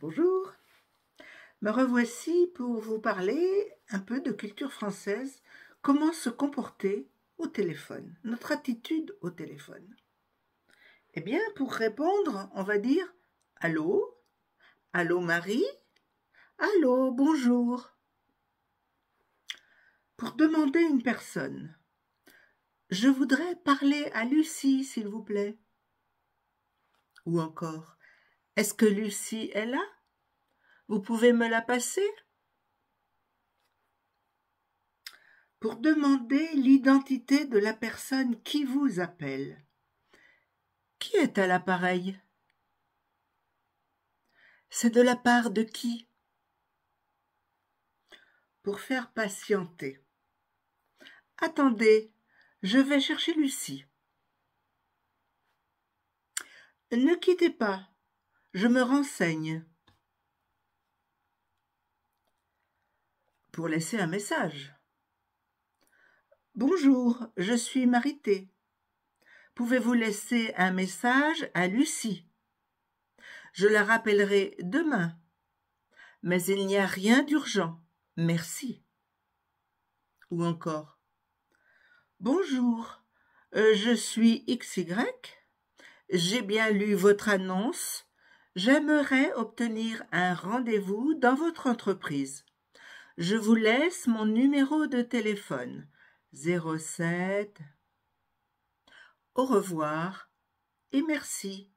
Bonjour. Me revoici pour vous parler un peu de culture française, comment se comporter au téléphone, notre attitude au téléphone. Eh bien, pour répondre, on va dire Allô Allô Marie Allô, bonjour. Pour demander une personne, je voudrais parler à Lucie, s'il vous plaît. Ou encore, est-ce que Lucie est là Vous pouvez me la passer Pour demander l'identité de la personne qui vous appelle. Qui est à l'appareil C'est de la part de qui Pour faire patienter. Attendez, je vais chercher Lucie. Ne quittez pas, je me renseigne. Pour laisser un message. Bonjour, je suis Marité. Pouvez-vous laisser un message à Lucie Je la rappellerai demain. Mais il n'y a rien d'urgent. Merci. Ou encore Bonjour, euh, je suis XY. J'ai bien lu votre annonce J'aimerais obtenir un rendez-vous dans votre entreprise. Je vous laisse mon numéro de téléphone 07. Au revoir et merci.